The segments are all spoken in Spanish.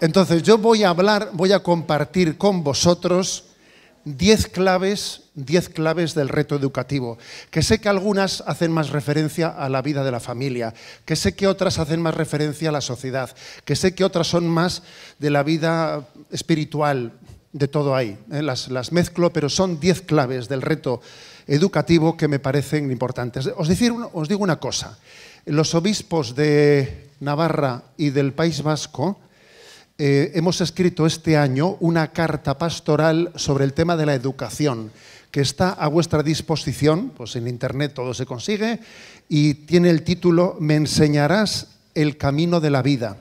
Entonces yo voy a hablar, voy a compartir con vosotros diez claves, claves del reto educativo, que sé que algunas hacen más referencia a la vida de la familia, que sé que otras hacen más referencia a la sociedad, que sé que otras son más de la vida espiritual, de todo ahí. ¿eh? Las, mezclo, pero son diez claves del reto educativo que me parecen importantes. Os, decir, os digo una cosa, los obispos de Navarra y del País Vasco eh, hemos escrito este año una carta pastoral sobre el tema de la educación, que está a vuestra disposición, pues en Internet todo se consigue, y tiene el título Me enseñarás el camino de la vida,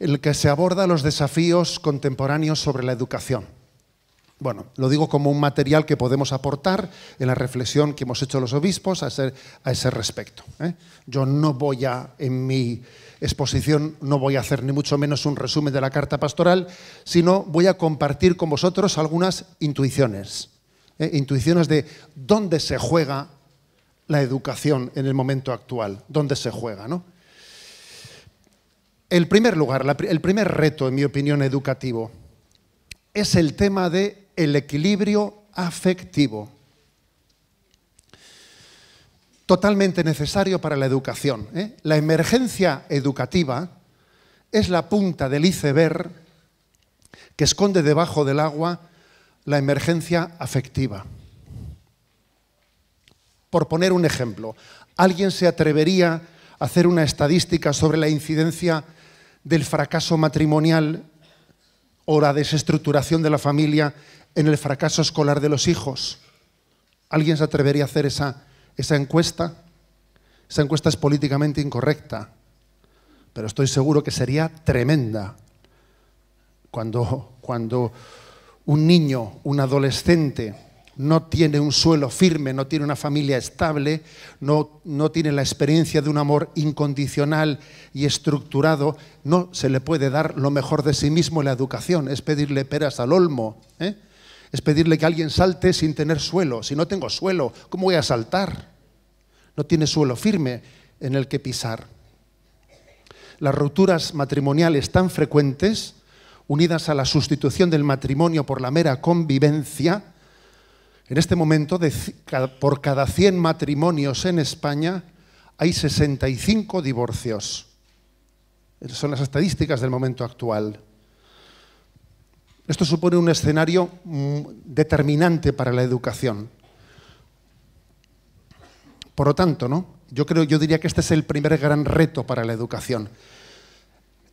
el que se aborda los desafíos contemporáneos sobre la educación. Bueno, lo digo como un material que podemos aportar en la reflexión que hemos hecho los obispos a, ese respecto. ¿eh? Yo no voy a, en mi exposición no voy a hacer ni mucho menos un resumen de la carta pastoral, sino voy a compartir con vosotros algunas intuiciones, ¿eh? intuiciones de dónde se juega la educación en el momento actual, dónde se juega. ¿no? El primer lugar, el primer reto, en mi opinión, educativo, es el tema del equilibrio afectivo totalmente necesario para la educación. ¿eh? La emergencia educativa es la punta del iceberg que esconde debajo del agua la emergencia afectiva. Por poner un ejemplo, ¿alguien se atrevería a hacer una estadística sobre la incidencia del fracaso matrimonial o la desestructuración de la familia en el fracaso escolar de los hijos? ¿Alguien se atrevería a hacer esa esa encuesta, esa encuesta es políticamente incorrecta, pero estoy seguro que sería tremenda cuando, cuando un niño, un adolescente, no tiene un suelo firme, no tiene una familia estable, no, no, tiene la experiencia de un amor incondicional y estructurado, no se le puede dar lo mejor de sí mismo en la educación, es pedirle peras al olmo, ¿eh? es pedirle que alguien salte sin tener suelo. Si no tengo suelo, ¿cómo voy a saltar? no tiene suelo firme en el que pisar. Las rupturas matrimoniales tan frecuentes, unidas a la sustitución del matrimonio por la mera convivencia, en este momento por cada 100 matrimonios en España hay 65 divorcios. Esas son las estadísticas del momento actual. Esto supone un escenario mm, determinante para la educación. Por lo tanto, ¿no? yo, creo, yo diría que este es el primer gran reto para la educación.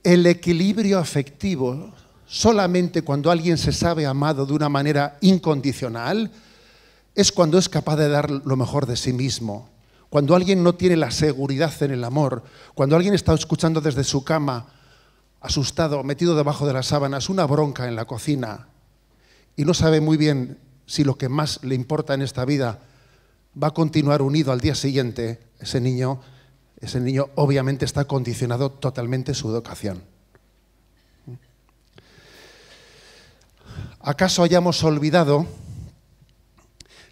El equilibrio afectivo, solamente cuando alguien se sabe amado de una manera incondicional, es cuando es capaz de dar lo mejor de sí mismo. Cuando alguien no tiene la seguridad en el amor, cuando alguien está escuchando desde su cama, asustado, metido debajo de las sábanas, una bronca en la cocina, y no sabe muy bien si lo que más le importa en esta vida va a continuar unido al día siguiente, ese niño, ese niño obviamente está condicionado totalmente su educación. ¿Acaso hayamos olvidado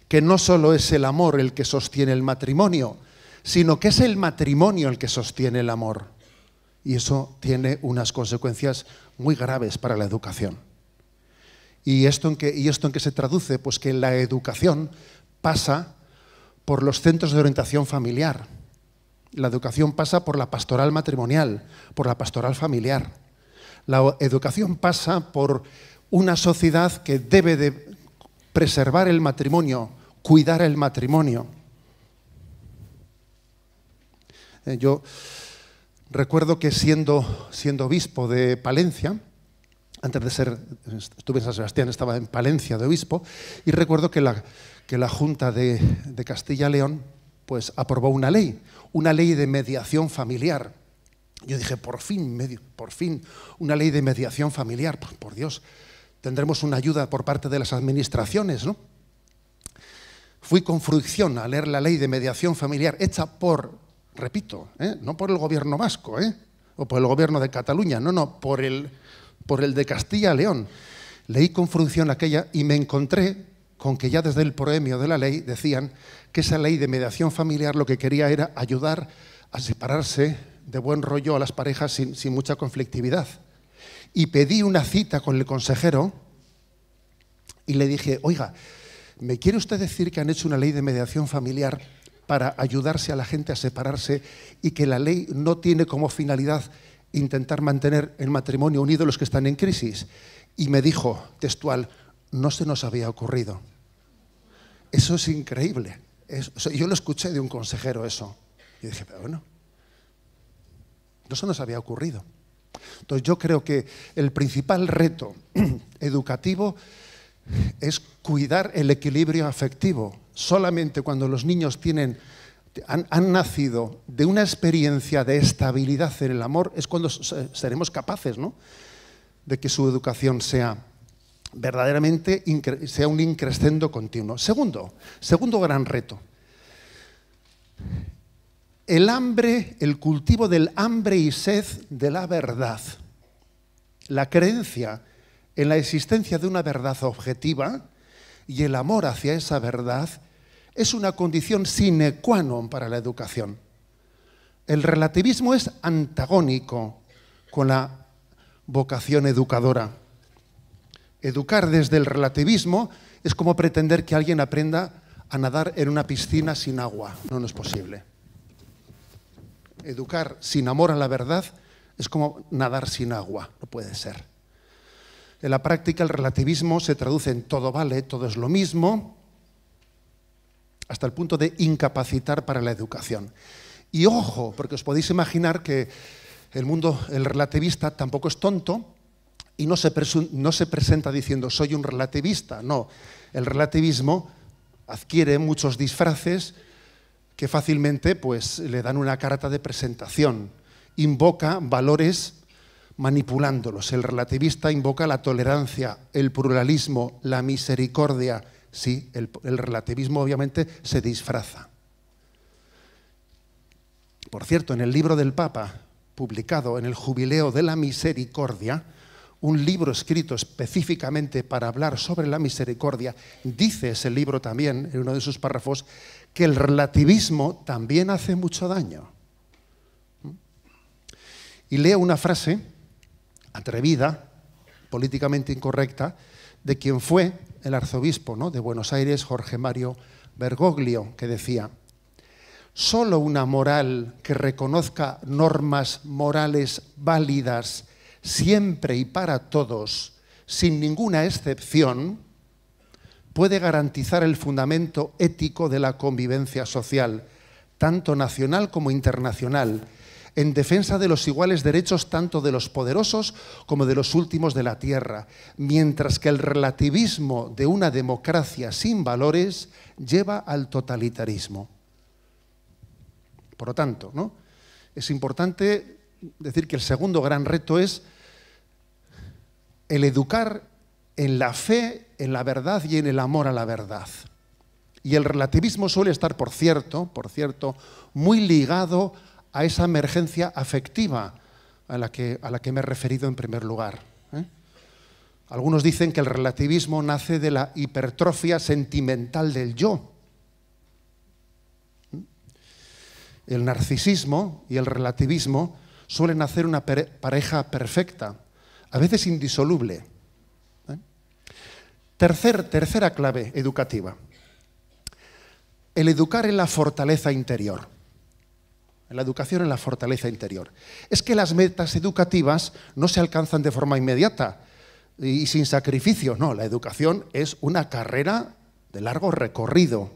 que no solo es el amor el que sostiene el matrimonio, sino que es el matrimonio el que sostiene el amor? Y eso tiene unas consecuencias muy graves para la educación. ¿Y esto en que y esto en qué se traduce? Pues que la educación pasa por los centros de orientación familiar. La educación pasa por la pastoral matrimonial, por la pastoral familiar. La educación pasa por una sociedad que debe de preservar el matrimonio, cuidar el matrimonio. Eh, yo recuerdo que siendo, siendo obispo de Palencia, antes de ser, estuve en San Sebastián, estaba en Palencia de obispo, y recuerdo que la, que la Junta de, Castilla y León pues, aprobó una ley, una ley de mediación familiar. Yo dije, por fin, por fin, una ley de mediación familiar, pues, por, Dios, tendremos una ayuda por parte de las administraciones, ¿no? Fui con fruición a leer la ley de mediación familiar hecha por, repito, ¿eh? no por el gobierno vasco, ¿eh? o por el gobierno de Cataluña, no, no, por el, por el de Castilla-León. Leí con fruición aquella y me encontré con que ya desde el proemio de la ley decían que esa ley de mediación familiar lo que quería era ayudar a separarse de buen rollo a las parejas sin, mucha conflictividad. Y pedí una cita con el consejero y le dije, oiga, ¿me quiere usted decir que han hecho una ley de mediación familiar para ayudarse a la gente a separarse y que la ley no tiene como finalidad intentar mantener el matrimonio unido los que están en crisis? Y me dijo textual, no se nos había ocurrido. Eso es increíble. yo lo escuché de un consejero eso. Y dije, pero bueno, no se nos había ocurrido. Entonces yo creo que el principal reto educativo es cuidar el equilibrio afectivo. Solamente cuando los niños tienen, han, han nacido de una experiencia de estabilidad en el amor es cuando seremos capaces ¿no? de que su educación sea verdaderamente sea un increscendo continuo. Segundo, segundo gran reto. El hambre, el cultivo del hambre y sed de la verdad. La creencia en la existencia de una verdad objetiva y el amor hacia esa verdad es una condición sine qua non para la educación. El relativismo es antagónico con la vocación educadora. Educar desde el relativismo es como pretender que alguien aprenda a nadar en una piscina sin agua. No, no es posible. Educar sin amor a la verdad es como nadar sin agua. No puede ser. En la práctica el relativismo se traduce en todo vale, todo es lo mismo, hasta el punto de incapacitar para la educación. Y ojo, porque os podéis imaginar que el mundo, el relativista, tampoco es tonto y no se, presenta diciendo soy un relativista, no. El relativismo adquiere muchos disfraces que fácilmente pues, le dan una carta de presentación. Invoca valores manipulándolos. El relativista invoca la tolerancia, el pluralismo, la misericordia. Sí, el relativismo obviamente se disfraza. Por cierto, en el libro del Papa, publicado en el Jubileo de la Misericordia, un libro escrito específicamente para hablar sobre la misericordia, dice ese libro también, en uno de sus párrafos, que el relativismo también hace mucho daño. ¿Mm? Y leo una frase atrevida, políticamente incorrecta, de quien fue el arzobispo de Buenos Aires, Jorge Mario Bergoglio, que decía, solo una moral que reconozca normas morales válidas siempre y para todos, sin ninguna excepción, puede garantizar el fundamento ético de la convivencia social, tanto nacional como internacional, en defensa de los iguales derechos tanto de los poderosos como de los últimos de la tierra, mientras que el relativismo de una democracia sin valores lleva al totalitarismo. Por lo tanto, ¿no? es importante decir que el segundo gran reto es el educar en la fe, en la verdad y en el amor a la verdad. Y el relativismo suele estar, por cierto, por cierto, muy ligado a esa emergencia afectiva a la que, me he referido en primer lugar. ¿eh? Algunos dicen que el relativismo nace de la hipertrofia sentimental del yo. El narcisismo y el relativismo suelen hacer una pareja perfecta a veces indisoluble. ¿eh? tercera clave educativa. El educar en la fortaleza interior. la educación en la fortaleza interior. Es que las metas educativas no se alcanzan de forma inmediata y sin sacrificio. No, la educación es una carrera de largo recorrido.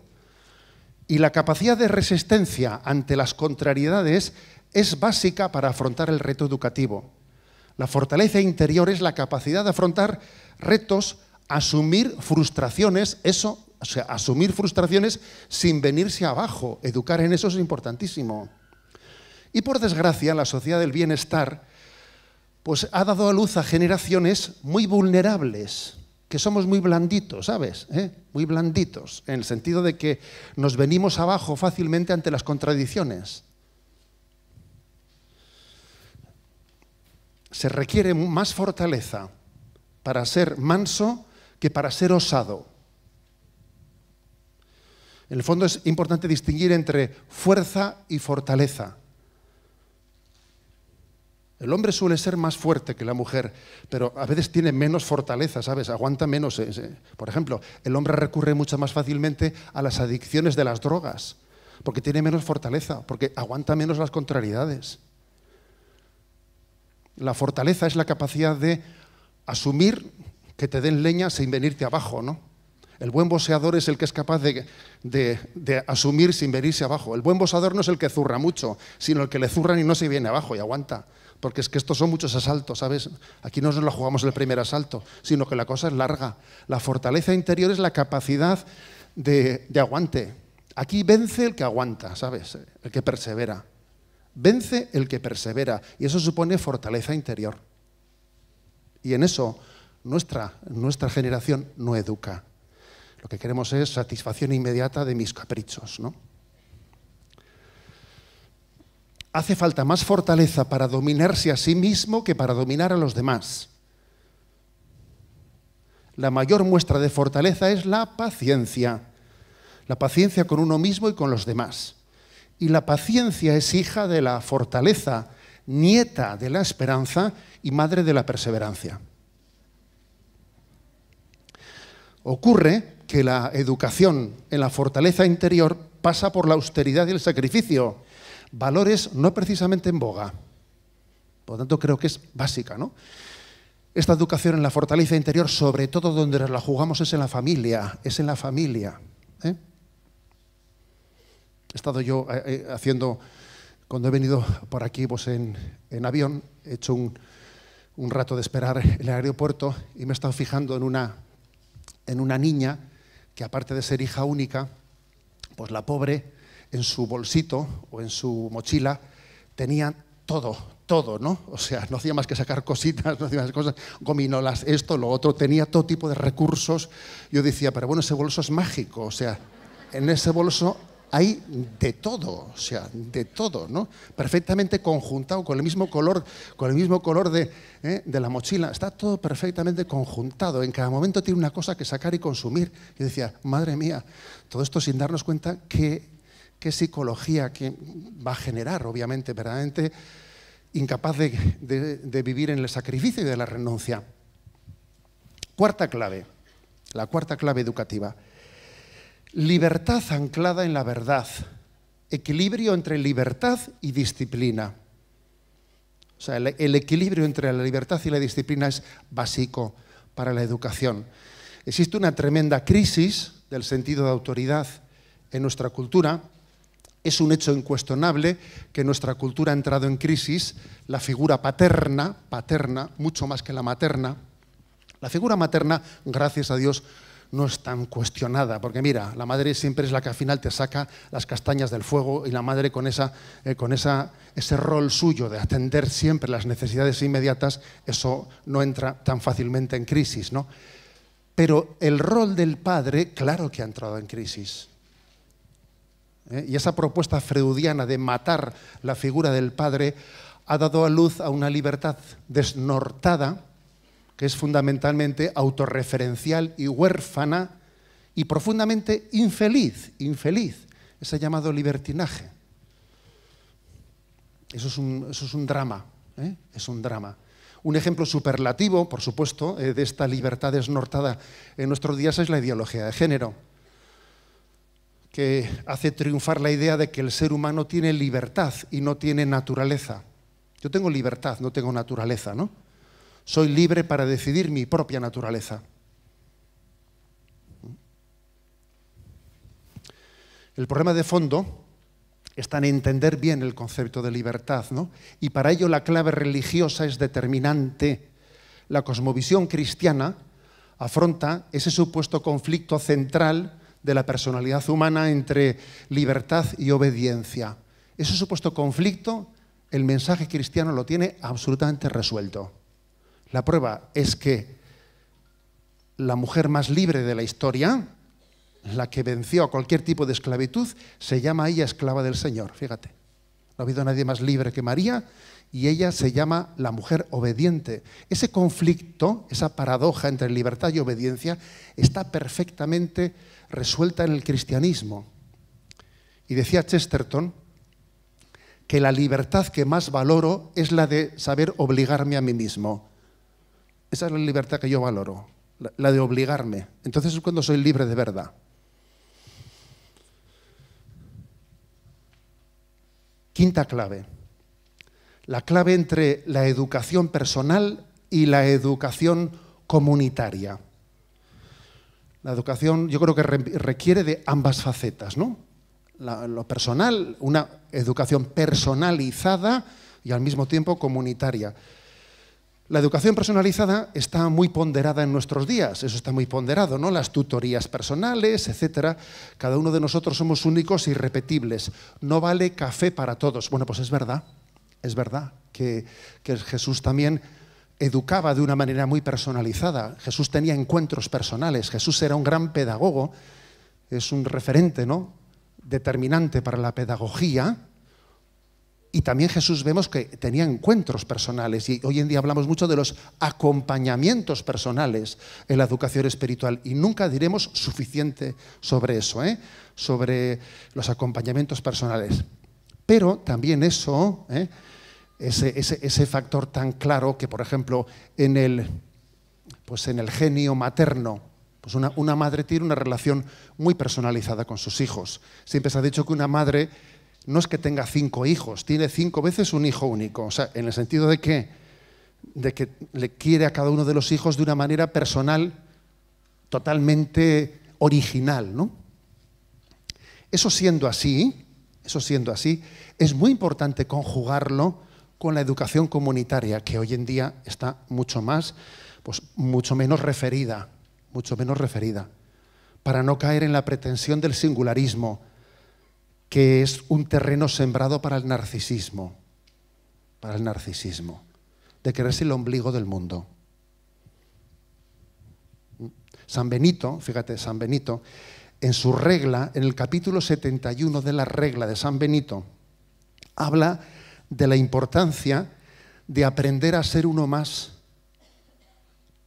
Y la capacidad de resistencia ante las contrariedades es básica para afrontar el reto educativo. La fortaleza interior es la capacidad de afrontar retos, asumir frustraciones, eso, o sea, asumir frustraciones sin venirse abajo. Educar en eso es importantísimo. Y por desgracia, la sociedad del bienestar pues ha dado a luz a generaciones muy vulnerables, que somos muy blanditos, ¿sabes? ¿Eh? Muy blanditos, en el sentido de que nos venimos abajo fácilmente ante las contradicciones. se requiere más fortaleza para ser manso que para ser osado. En el fondo es importante distinguir entre fuerza y fortaleza. El hombre suele ser más fuerte que la mujer, pero a veces tiene menos fortaleza, ¿sabes? Aguanta menos. Eh, eh. Por ejemplo, el hombre recurre mucho más fácilmente a las adicciones de las drogas, porque tiene menos fortaleza, porque aguanta menos las contrariedades. La fortaleza es la capacidad de asumir que te den leña sin venirte abajo, ¿no? El buen boceador es el que es capaz de, asumir sin venirse abajo. El buen boceador no es el que zurra mucho, sino el que le zurran y no se viene abajo y aguanta. Porque es que estos son muchos asaltos, ¿sabes? Aquí no nos lo jugamos el primer asalto, sino que la cosa es larga. La fortaleza interior es la capacidad de aguante. Aquí vence el que aguanta, ¿sabes? El que persevera. Vence el que persevera y eso supone fortaleza interior. Y en eso nuestra, nuestra generación no educa. Lo que queremos es satisfacción inmediata de mis caprichos. ¿no? Hace falta más fortaleza para dominarse a sí mismo que para dominar a los demás. La mayor muestra de fortaleza es la paciencia. La paciencia con uno mismo y con los demás y la paciencia es hija de la fortaleza, nieta de la esperanza y madre de la perseverancia. Ocurre que la educación en la fortaleza interior pasa por la austeridad y el sacrificio, valores no precisamente en boga. Por lo tanto, creo que es básica, ¿no? Esta educación en la fortaleza interior, sobre todo donde la jugamos, es en la familia, es en la familia. ¿eh? he estado yo eh, eh, haciendo, cuando he venido por aquí pues en, en avión, he hecho un, un, rato de esperar en el aeropuerto y me he estado fijando en una, en una niña que aparte de ser hija única, pues la pobre en su bolsito o en su mochila tenía todo, todo, ¿no? O sea, no hacía más que sacar cositas, no hacía más cosas, gominolas, esto, lo otro, tenía todo tipo de recursos. Yo decía, pero bueno, ese bolso es mágico, o sea, en ese bolso hay de todo, o sea, de todo, ¿no? Perfectamente conjuntado, con el mismo color, con el mismo color ¿eh? de, la mochila, está todo perfectamente conjuntado, en cada momento tiene una cosa que sacar y consumir. Yo decía, madre mía, todo esto sin darnos cuenta qué, psicología que va a generar, obviamente, verdaderamente incapaz de, de vivir en el sacrificio y de la renuncia. Cuarta clave, la cuarta clave educativa Libertad anclada en la verdad. Equilibrio entre libertad y disciplina. O sea, el, equilibrio entre la libertad y la disciplina es básico para la educación. Existe una tremenda crisis del sentido de autoridad en nuestra cultura. Es un hecho incuestionable que nuestra cultura ha entrado en crisis. La figura paterna, paterna, mucho más que la materna, la figura materna, gracias a Dios, no es tan cuestionada, porque mira, la madre siempre es la que al final te saca las castañas del fuego y la madre con, esa, eh, con ese rol suyo de atender siempre las necesidades inmediatas, eso no entra tan fácilmente en crisis, ¿no? Pero el rol del padre, claro que ha entrado en crisis. ¿Eh? Y esa propuesta freudiana de matar la figura del padre ha dado a luz a una libertad desnortada que es fundamentalmente autorreferencial y huérfana y profundamente infeliz, infeliz, ese llamado libertinaje. Eso es un, eso es un drama, ¿eh? es un drama. Un ejemplo superlativo, por supuesto, eh, de esta libertad desnortada en nuestros días es la ideología de género, que hace triunfar la idea de que el ser humano tiene libertad y no tiene naturaleza. Yo tengo libertad, no tengo naturaleza, ¿no? Soy libre para decidir mi propia naturaleza. El problema de fondo está en entender bien el concepto de libertad, Y para ello la clave religiosa es determinante. La cosmovisión cristiana afronta ese supuesto conflicto central de la personalidad humana entre libertad y obediencia. Ese supuesto conflicto, el mensaje cristiano lo tiene absolutamente resuelto. La prueba es que la mujer más libre de la historia, la que venció a cualquier tipo de esclavitud, se llama ella esclava del Señor, fíjate. No ha habido nadie más libre que María y ella se llama la mujer obediente. Ese conflicto, esa paradoja entre libertad y obediencia, está perfectamente resuelta en el cristianismo. Y decía Chesterton que la libertad que más valoro es la de saber obligarme a mí mismo. Esa es la libertad que yo valoro, la, de obligarme. Entonces es cuando soy libre de verdad. Quinta clave. La clave entre la educación personal y la educación comunitaria. La educación yo creo que requiere de ambas facetas, ¿no? lo personal, una educación personalizada y al mismo tiempo comunitaria. La educación personalizada está muy ponderada en nuestros días, eso está muy ponderado, ¿no? Las tutorías personales, etcétera. Cada uno de nosotros somos únicos y e repetibles. No vale café para todos. Bueno, pues es verdad, es verdad que, que Jesús también educaba de una manera muy personalizada. Jesús tenía encuentros personales, Jesús era un gran pedagogo, es un referente, ¿no? Determinante para la pedagogía y también Jesús vemos que tenía encuentros personales y hoy en día hablamos mucho de los acompañamientos personales en la educación espiritual y nunca diremos suficiente sobre eso, ¿eh? sobre los acompañamientos personales. Pero también eso, ¿eh? ese, factor tan claro que, por ejemplo, en el, pues en el genio materno, pues una madre tiene una relación muy personalizada con sus hijos. Siempre se ha dicho que una madre no es que tenga cinco hijos, tiene cinco veces un hijo único. O sea, en el sentido de que, de que le quiere a cada uno de los hijos de una manera personal, totalmente original, Eso siendo así, eso siendo así, es muy importante conjugarlo con la educación comunitaria, que hoy en día está mucho más, pues mucho menos referida, mucho menos referida, para no caer en la pretensión del singularismo, que es un terreno sembrado para el narcisismo, para el narcisismo, de quererse el ombligo del mundo. San Benito, fíjate, San Benito, en su regla, en el capítulo 71 de la regla de San Benito, habla de la importancia de aprender a ser uno más.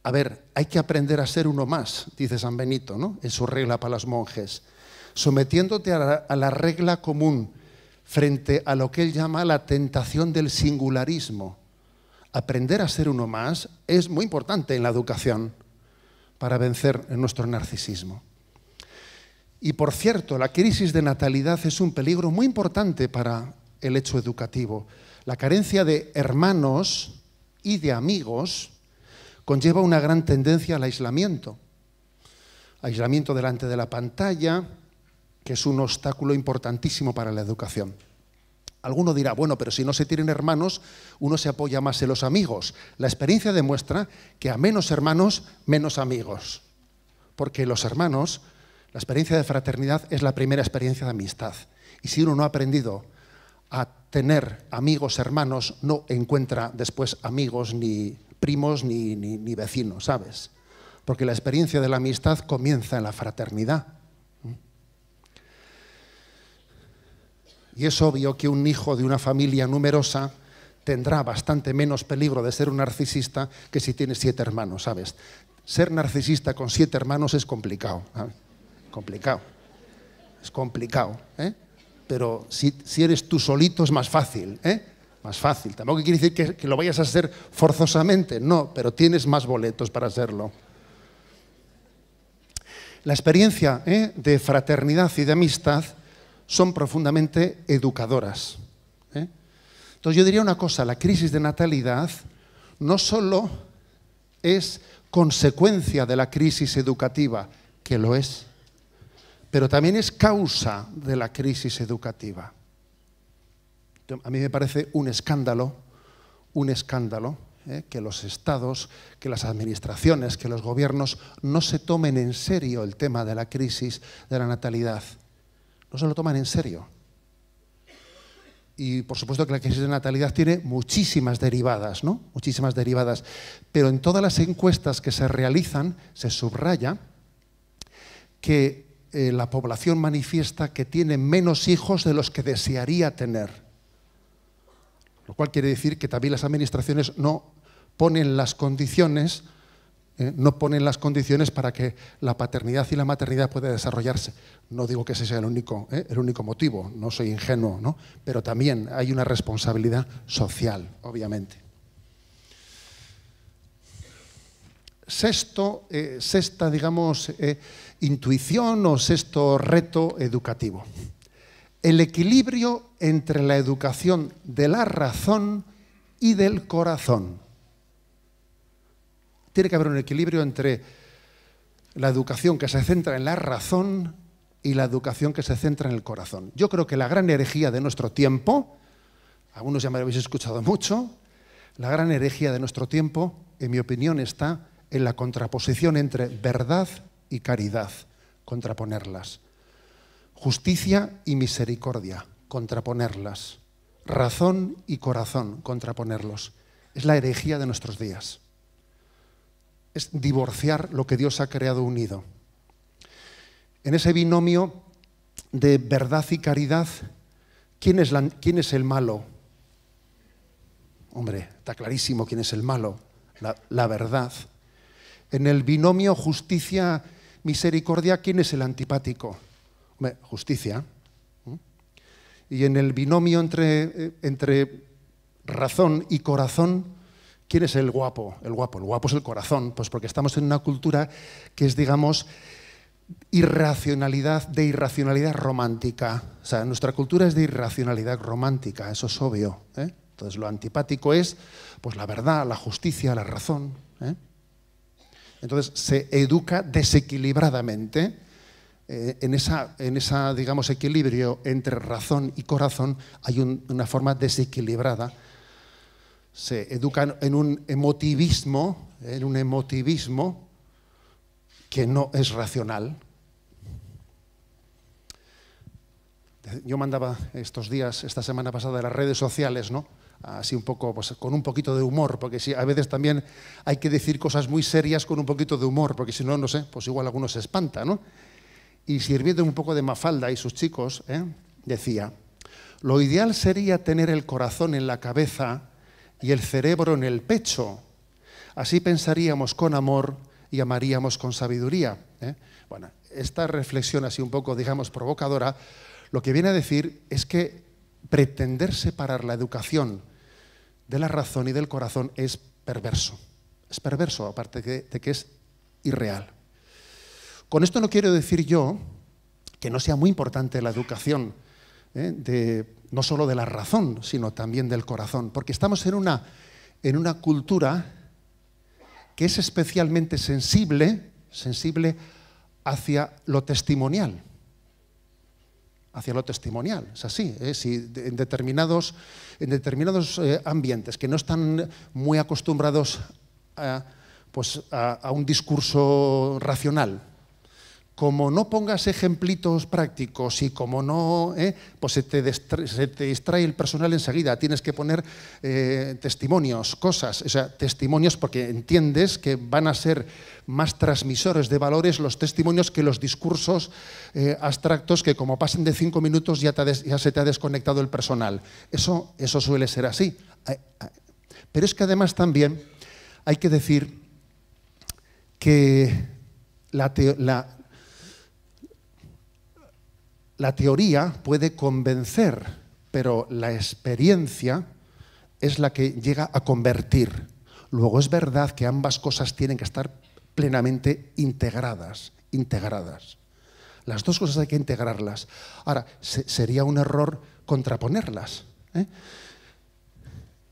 A ver, hay que aprender a ser uno más, dice San Benito, ¿no? En su regla para los monjes sometiéndote a la, regla común frente a lo que él llama la tentación del singularismo. Aprender a ser uno más es muy importante en la educación para vencer nuestro narcisismo. Y por cierto, la crisis de natalidad es un peligro muy importante para el hecho educativo. La carencia de hermanos y de amigos conlleva una gran tendencia al aislamiento. Aislamiento delante de la pantalla, que es un obstáculo importantísimo para la educación. Alguno dirá, bueno, pero si no se tienen hermanos, uno se apoya más en los amigos. La experiencia demuestra que a menos hermanos, menos amigos. Porque los hermanos, la experiencia de fraternidad es la primera experiencia de amistad. Y si uno no ha aprendido a tener amigos, hermanos, no encuentra después amigos, ni primos, ni, vecinos, ¿sabes? Porque la experiencia de la amistad comienza en la fraternidad. Y es obvio que un hijo de una familia numerosa tendrá bastante menos peligro de ser un narcisista que si tiene siete hermanos, ¿sabes? Ser narcisista con siete hermanos es complicado, Complicado. Es complicado, ¿eh? Pero si, eres tú solito es más fácil, ¿eh? Más fácil. Tampoco quiere decir que, lo vayas a hacer forzosamente, no, pero tienes más boletos para hacerlo. La experiencia ¿eh? de fraternidad y de amistad son profundamente educadoras. ¿eh? Entonces yo diría una cosa, la crisis de natalidad no solo es consecuencia de la crisis educativa, que lo es, pero también es causa de la crisis educativa. A mí me parece un escándalo, un escándalo, ¿eh? que los estados, que las administraciones, que los gobiernos no se tomen en serio el tema de la crisis de la natalidad no se lo toman en serio. Y por supuesto que la crisis de natalidad tiene muchísimas derivadas, ¿no? Muchísimas derivadas. Pero en todas las encuestas que se realizan se subraya que eh, la población manifiesta que tiene menos hijos de los que desearía tener. Lo cual quiere decir que también las administraciones no ponen las condiciones eh, no ponen las condiciones para que la paternidad y la maternidad puedan desarrollarse. No digo que ese sea eh, el único, motivo, no soy ingenuo, ¿no? pero también hay una responsabilidad social, obviamente. Sexto, eh, sexta, digamos, intuición o sexto reto educativo. El equilibrio entre la educación de la razón y del corazón tiene que haber un equilibrio entre la educación que se centra en la razón y la educación que se centra en el corazón. Yo creo que la gran herejía de nuestro tiempo, algunos ya me habéis escuchado mucho, la gran herejía de nuestro tiempo, en mi opinión, está en la contraposición entre verdad y caridad, contraponerlas. Justicia y misericordia, contraponerlas. Razón y corazón, contraponerlos. Es la herejía de nuestros días es divorciar lo que Dios ha creado unido. En ese binomio de verdad y caridad, ¿quién es, quién es el malo? Hombre, está clarísimo quién es el malo, la, verdad. En el binomio justicia, misericordia, ¿quién es el antipático? Hombre, justicia. Y en el binomio entre, eh, entre razón y corazón, ¿Quién es el guapo? El guapo, el guapo es el corazón, pues porque estamos en una cultura que es, digamos, irracionalidad de irracionalidad romántica. O sea, nuestra cultura es de irracionalidad romántica, eso es obvio. ¿eh? Entonces, lo antipático es pues, la verdad, la justicia, la razón. ¿eh? Entonces, se educa desequilibradamente eh, en, esa, en esa, digamos, equilibrio entre razón y corazón hay una forma desequilibrada se educan en un emotivismo, en un emotivismo que no es racional. Yo mandaba estos días, esta semana pasada, las redes sociales, ¿no? Así un poco, pues, con un poquito de humor, porque sí a veces también hay que decir cosas muy serias con un poquito de humor, porque si no, no sé, pues igual algunos se espanta, ¿no? Y sirviendo un poco de Mafalda y sus chicos, ¿eh? decía, lo ideal sería tener el corazón en la cabeza y el cerebro en el pecho. Así pensaríamos con amor y amaríamos con sabiduría. ¿eh? Bueno, esta reflexión así un poco, digamos, provocadora, lo que viene a decir es que pretender separar la educación de la razón y del corazón es perverso. Es perverso, aparte de que es irreal. Con esto no quiero decir yo que no sea muy importante la educación ¿eh? de, no solo de la razón, sino también del corazón, porque estamos en una, cultura que es especialmente sensible, sensible hacia lo testimonial hacia lo testimonial. Es así. ¿eh? en determinados, en determinados eh, ambientes que no están muy acostumbrados a pues, un discurso racional, como no pongas ejemplitos prácticos y como no, ¿eh? pues se te, distrae el personal enseguida, tienes que poner eh, testimonios, cosas, o sea, testimonios porque entiendes que van a ser más transmisores de valores los testimonios que los discursos eh, abstractos que como pasen de cinco minutos ya, se te ha desconectado el personal. Eso, suele ser así. Pero es que además también hay que decir que la, la la teoría puede convencer, pero la experiencia es la que llega a convertir. Luego es verdad que ambas cosas tienen que estar plenamente integradas, integradas. Las dos cosas hay que integrarlas. Ahora, sería un error contraponerlas. ¿eh?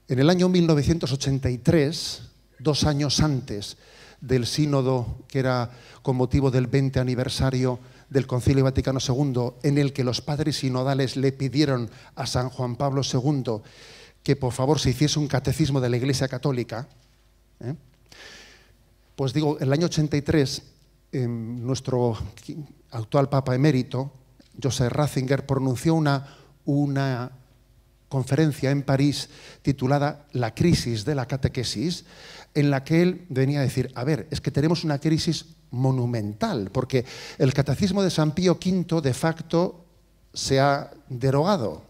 En el año 1983, dos años antes del sínodo que era con motivo del 20 aniversario del Concilio Vaticano II, en el que los padres sinodales le pidieron a San Juan Pablo II que por favor se hiciese un catecismo de la Iglesia Católica, ¿eh? pues digo, en el año 83, em, nuestro actual Papa emérito, Joseph Ratzinger, pronunció una, una conferencia en París titulada La crisis de la catequesis, en la que él venía a decir, a ver, es que tenemos una crisis monumental, porque el catecismo de San Pío V de facto se ha derogado,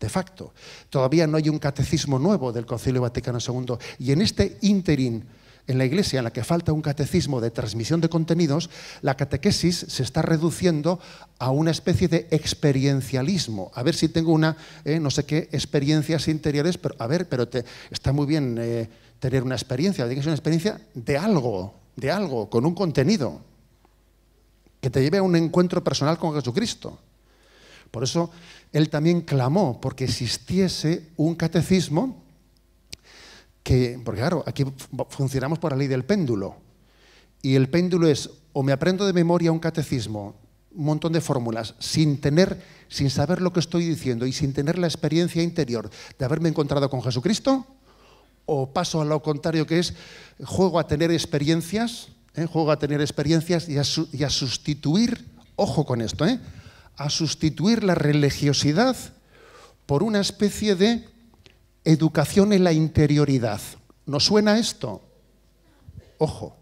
de facto. Todavía no hay un catecismo nuevo del Concilio Vaticano II. Y en este ínterin, en la iglesia en la que falta un catecismo de transmisión de contenidos, la catequesis se está reduciendo a una especie de experiencialismo. A ver si tengo una, eh, no sé qué, experiencias interiores, pero a ver, pero está muy bien eh, tener una experiencia, tiene que una experiencia de algo, de algo, con un contenido, que te lleve a un encuentro personal con Jesucristo. Por eso él también clamó porque existiese un catecismo que, porque claro, aquí funcionamos por la ley del péndulo. Y el péndulo es, o me aprendo de memoria un catecismo, un montón de fórmulas, sin tener, sin saber lo que estoy diciendo y sin tener la experiencia interior de haberme encontrado con Jesucristo, o paso a lo contrario, que es juego a tener experiencias, ¿eh? juego a tener experiencias y a, sustituir, ojo con esto, ¿eh? a sustituir la religiosidad por una especie de educación en la interioridad. ¿Nos suena esto? Ojo.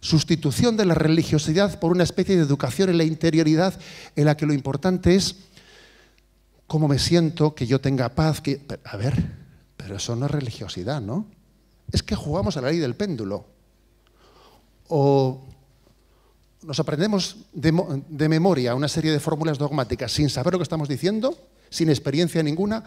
Sustitución de la religiosidad por una especie de educación en la interioridad en la que lo importante es cómo me siento, que yo tenga paz, que... A ver, pero eso no es religiosidad, ¿no? Es que jugamos a la ley del péndulo. O nos aprendemos de, memoria una serie de fórmulas dogmáticas sin saber lo que estamos diciendo, sin experiencia ninguna,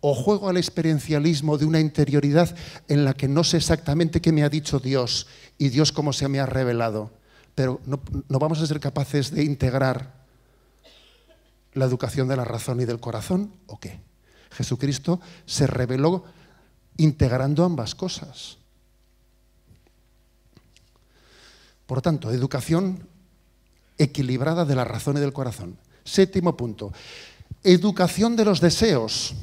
o juego al experiencialismo de una interioridad en la que no sé exactamente qué me ha dicho Dios y Dios cómo se me ha revelado, pero no, no vamos a ser capaces de integrar la educación de la razón y del corazón, ¿o qué? Jesucristo se reveló integrando ambas cosas. Por tanto, educación equilibrada de la razón y del corazón. Séptimo punto, educación de los deseos.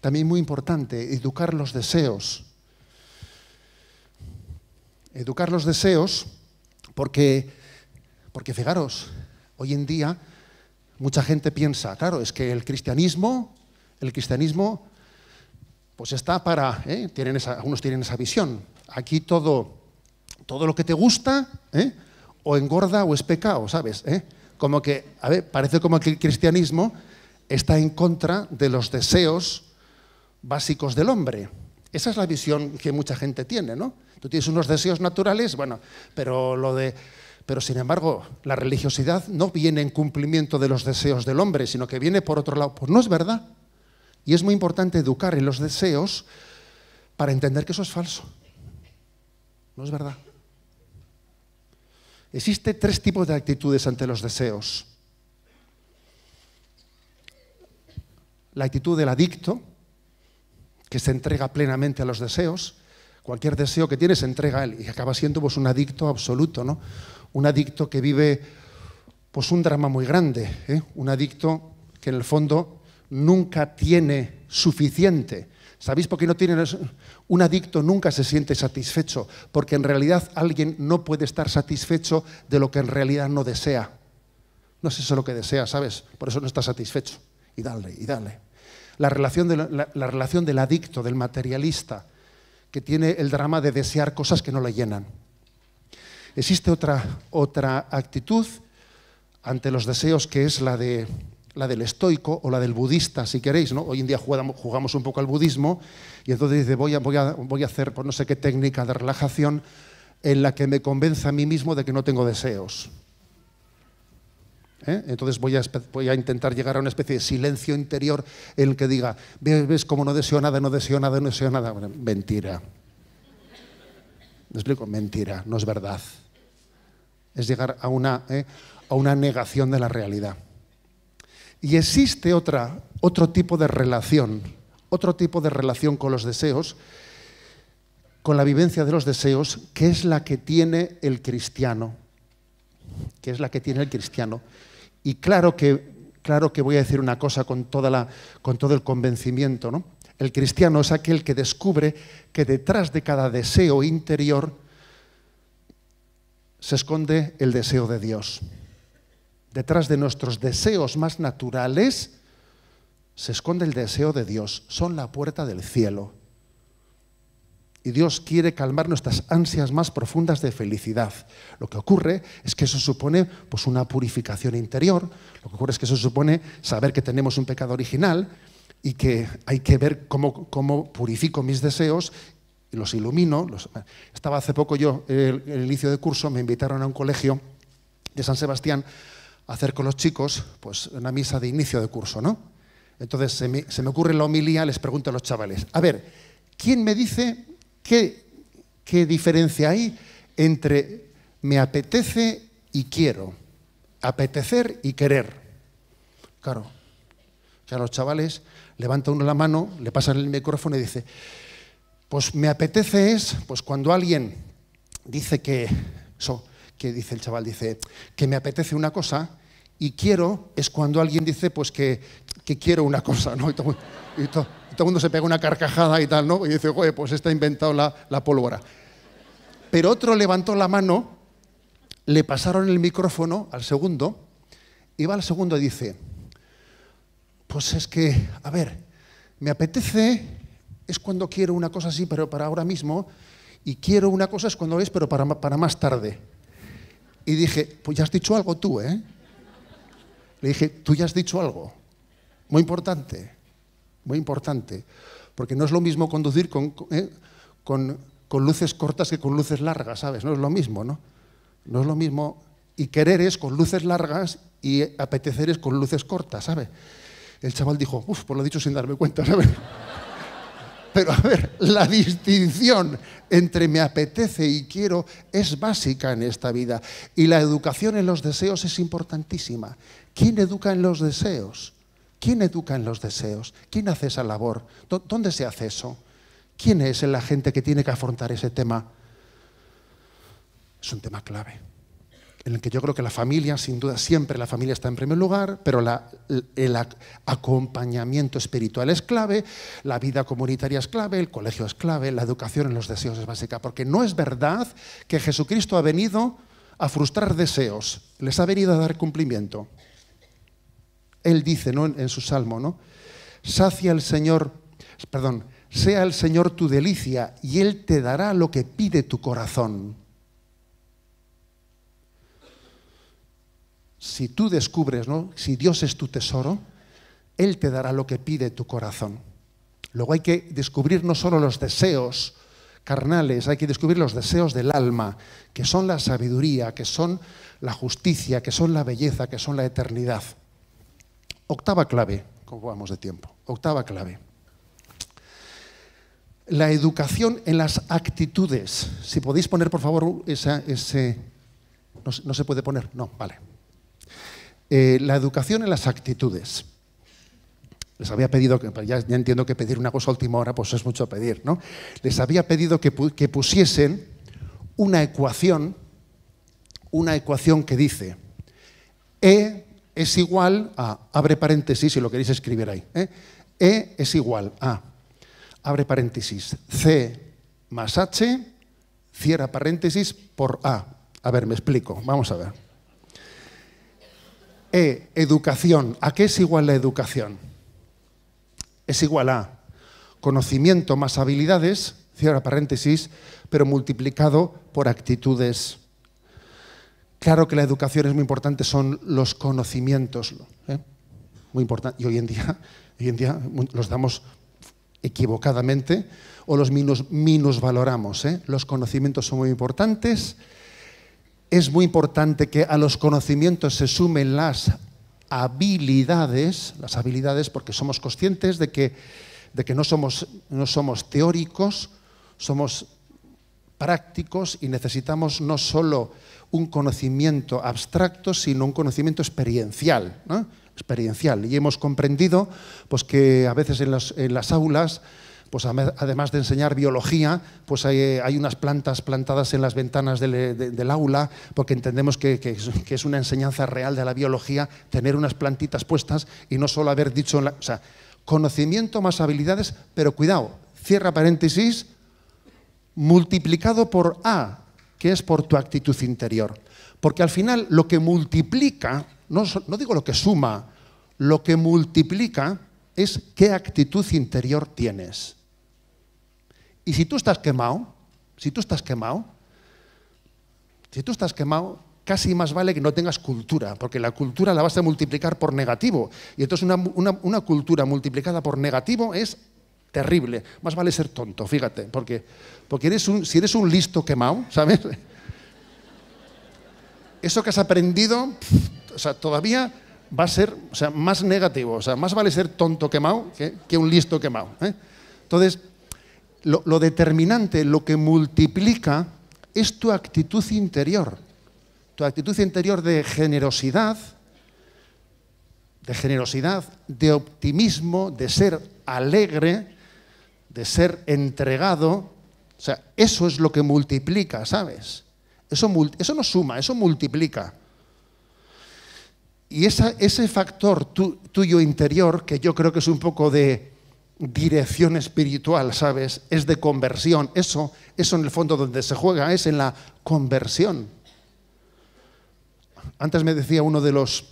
También muy importante, educar los deseos. Educar los deseos porque, porque fijaros, hoy en día mucha gente piensa, claro, es que el cristianismo el cristianismo, pues está para, ¿eh? tienen esa, algunos tienen esa visión. Aquí todo, todo lo que te gusta, ¿eh? o engorda o es pecado, ¿sabes? ¿Eh? Como que, a ver, parece como que el cristianismo está en contra de los deseos básicos del hombre. Esa es la visión que mucha gente tiene, ¿no? Tú tienes unos deseos naturales, bueno, pero lo de pero sin embargo, la religiosidad no viene en cumplimiento de los deseos del hombre, sino que viene por otro lado. Pues no es verdad. Y es muy importante educar en los deseos para entender que eso es falso. No es verdad. Existen tres tipos de actitudes ante los deseos. La actitud del adicto, que se entrega plenamente a los deseos. Cualquier deseo que tiene se entrega a él y acaba siendo pues, un adicto absoluto, ¿no? Un adicto que vive pues, un drama muy grande, ¿eh? un adicto que en el fondo nunca tiene suficiente. ¿Sabéis por qué no tiene? un adicto nunca se siente satisfecho? Porque en realidad alguien no puede estar satisfecho de lo que en realidad no desea. No es eso lo que desea, ¿sabes? Por eso no está satisfecho. Y dale, y dale. La relación, relación del adicto, del materialista, que tiene el drama de desear cosas que no le llenan. Existe otra, otra actitud ante los deseos que es la de la del estoico o la del budista, si queréis, ¿no? Hoy en día jugamos, un poco al budismo y entonces dice, voy a, voy a, hacer pues, no sé qué técnica de relajación en la que me convenza a mí mismo de que no tengo deseos. ¿Eh? Entonces voy a, voy a, intentar llegar a una especie de silencio interior en el que diga, ves, como no deseo nada, no deseo nada, no deseo nada. mentira. ¿Me explico? Mentira, no es verdad. Es llegar a una, ¿eh? a una negación de la realidad. Y existe otra, otro tipo de relación, otro tipo de relación con los deseos, con la vivencia de los deseos, que es la que tiene el cristiano, es la que tiene el cristiano. Y claro que, claro que voy a decir una cosa con, todo el convencimiento, El cristiano es aquel que descubre que detrás de cada deseo interior se esconde el deseo de Dios. Detrás de nuestros deseos más naturales se esconde el deseo de Dios. Son la puerta del cielo. Y Dios quiere calmar nuestras ansias más profundas de felicidad. Lo que ocurre es que eso supone pues, una purificación interior. Lo que ocurre es que eso supone saber que tenemos un pecado original y que hay que ver cómo, purifico mis deseos y los ilumino. Estaba hace poco yo, en el, el inicio de curso, me invitaron a un colegio de San Sebastián hacer con los chicos pues, una misa de inicio de curso, ¿no? Entonces se me, ocurre la homilía, les pregunto a los chavales, a ver, ¿quién me dice qué, qué diferencia hay entre me apetece y quiero? Apetecer y querer. Claro, ya los chavales levanta uno la mano, le pasa el micrófono y dice, pues me apetece es, pues cuando alguien dice que, que dice el chaval, dice, que me apetece una cosa y quiero es cuando alguien dice, pues que, quiero una cosa, ¿no? Y todo, el mundo se pega una carcajada y tal, ¿no? Y dice, pues está inventado la, pólvora. Pero otro levantó la mano, le pasaron el micrófono al segundo, y va al segundo y dice, pues es que, a ver, me apetece, es cuando quiero una cosa así, pero para ahora mismo, y quiero una cosa es cuando es, pero para más tarde y dije, pues ya has dicho algo tú, ¿eh? Le dije, tú ya has dicho algo. Muy importante, muy importante. Porque no es lo mismo conducir ¿eh? con, luces cortas que con luces largas, ¿sabes? No es lo mismo, ¿no? No es lo mismo. Y querer es con luces largas y apetecer es con luces cortas, ¿sabes? El chaval dijo, uff, pues lo he dicho sin darme cuenta, ¿sabes? Pero a ver, la distinción entre me apetece y quiero es básica en esta vida. Y la educación en los deseos es importantísima. ¿Quién educa en los deseos? ¿Quién educa en los deseos? ¿Quién hace esa labor? ¿Dónde se hace eso? ¿Quién es la gente que tiene que afrontar ese tema? Es un tema clave en el que yo creo que la familia, sin duda, siempre la familia está en primer lugar, pero el acompañamiento espiritual es clave, la vida comunitaria es clave, el colegio es clave, la educación en los deseos es básica, porque no es verdad que Jesucristo ha venido a frustrar deseos, les ha venido a dar cumplimiento. Él dice ¿no? en, su salmo, ¿no? Sacia el Señor, perdón, sea el Señor tu delicia y Él te dará lo que pide tu corazón. si tú descubres, si Dios es tu tesoro, Él te dará lo que pide tu corazón. Luego hay que descubrir no solo los deseos carnales, hay que descubrir los deseos del alma, que son la sabiduría, que son la justicia, que son la belleza, que son la eternidad. Octava clave, como vamos de tiempo, octava clave. La educación en las actitudes. Si podéis poner, por favor, ese... no se puede poner, no, vale. Eh, la educación en las actitudes. Les había pedido, que, pues ya, entiendo que pedir una cosa a última hora pues es mucho pedir, ¿no? Les había pedido que, pusiesen una ecuación, una ecuación que dice E es igual a, abre paréntesis si lo queréis escribir ahí, ¿eh? E es igual a, abre paréntesis, C más H, cierra paréntesis por A. A ver, me explico, vamos a ver. E, educación. ¿A qué es igual la educación? Es igual a conocimiento más habilidades, cierra paréntesis, pero multiplicado por actitudes. Claro que la educación es muy importante, son los conocimientos. ¿eh? Muy importante. Y hoy en día, hoy en día los damos equivocadamente o los minus, valoramos. ¿eh? Los conocimientos son muy importantes es muy importante que a los conocimientos se sumen las habilidades, las habilidades porque somos conscientes de que, de que no, somos, no somos teóricos, somos prácticos y necesitamos no solo un conocimiento abstracto, sino un conocimiento experiencial. experiencial. Y hemos comprendido pues, que a veces en las aulas pues además de enseñar biología, pues eh, hay, unas plantas plantadas en las ventanas del, eh, aula, porque entendemos que, es, una enseñanza real de la biología tener unas plantitas puestas y no solo haber dicho, o sea, conocimiento más habilidades, pero cuidado, cierra paréntesis, multiplicado por A, que es por tu actitud interior. Porque al final lo que multiplica, no digo lo que suma, lo que multiplica es qué actitud interior tienes. Y si tú estás quemado, si tú estás quemado, si tú estás quemado, casi más vale que no tengas cultura, porque la cultura la vas a multiplicar por negativo. Y entonces una, una, cultura multiplicada por negativo es terrible. Más vale ser tonto, fíjate, porque, porque eres un, si eres un listo quemado, ¿sabes? Eso que has aprendido, o sea, todavía va a ser o sea, más negativo. O sea, más vale ser tonto quemado que, que un listo quemado. ¿eh? Entonces, lo, determinante, lo que multiplica es tu actitud interior, tu actitud interior de generosidad, de generosidad, de optimismo, de ser alegre, de ser entregado. O sea, eso es lo que multiplica, ¿sabes? Eso, eso no suma, eso multiplica. Y ese factor tuyo interior, que yo creo que es un poco de dirección espiritual, ¿sabes? Es de conversión. Eso, eso en el fondo donde se juega es en la conversión. Antes me decía uno de los,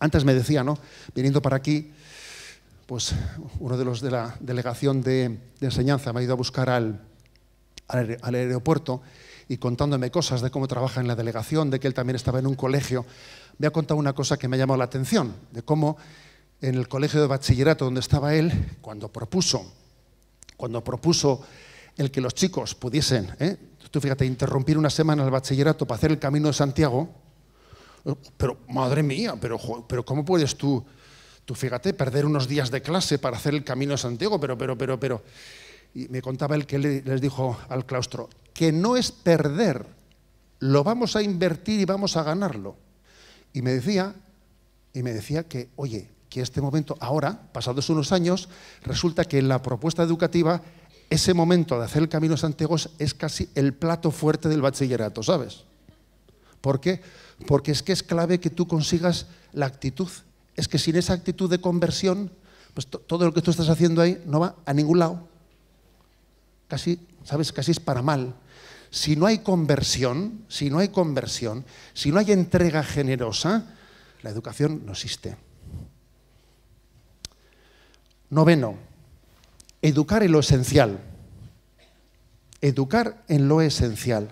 antes me decía, ¿no? Viniendo para aquí, pues uno de los de la delegación de, enseñanza me ha ido a buscar al, al aeropuerto y contándome cosas de cómo trabaja en la delegación, de que él también estaba en un colegio, me ha contado una cosa que me ha llamado la atención, de cómo en el colegio de bachillerato donde estaba él, cuando propuso, cuando propuso el que los chicos pudiesen, ¿eh? tú fíjate, interrumpir una semana el bachillerato para hacer el camino de Santiago, pero madre mía, pero, pero ¿cómo puedes tú, tú fíjate, perder unos días de clase para hacer el camino de Santiago? Pero, pero, pero, pero. Y me contaba el que les dijo al claustro, que no es perder, lo vamos a invertir y vamos a ganarlo. Y me decía, y me decía que, oye, que este momento, ahora, pasados unos años, resulta que en la propuesta educativa ese momento de hacer el camino de Santiago es casi el plato fuerte del bachillerato, ¿sabes? ¿Por qué? Porque es que es clave que tú consigas la actitud. Es que sin esa actitud de conversión, pues todo lo que tú estás haciendo ahí no va a ningún lado. Casi, ¿sabes? Casi es para mal. Si no hay conversión, si no hay conversión, si no hay entrega generosa, la educación no existe. Noveno, educar en lo esencial. Educar en lo esencial.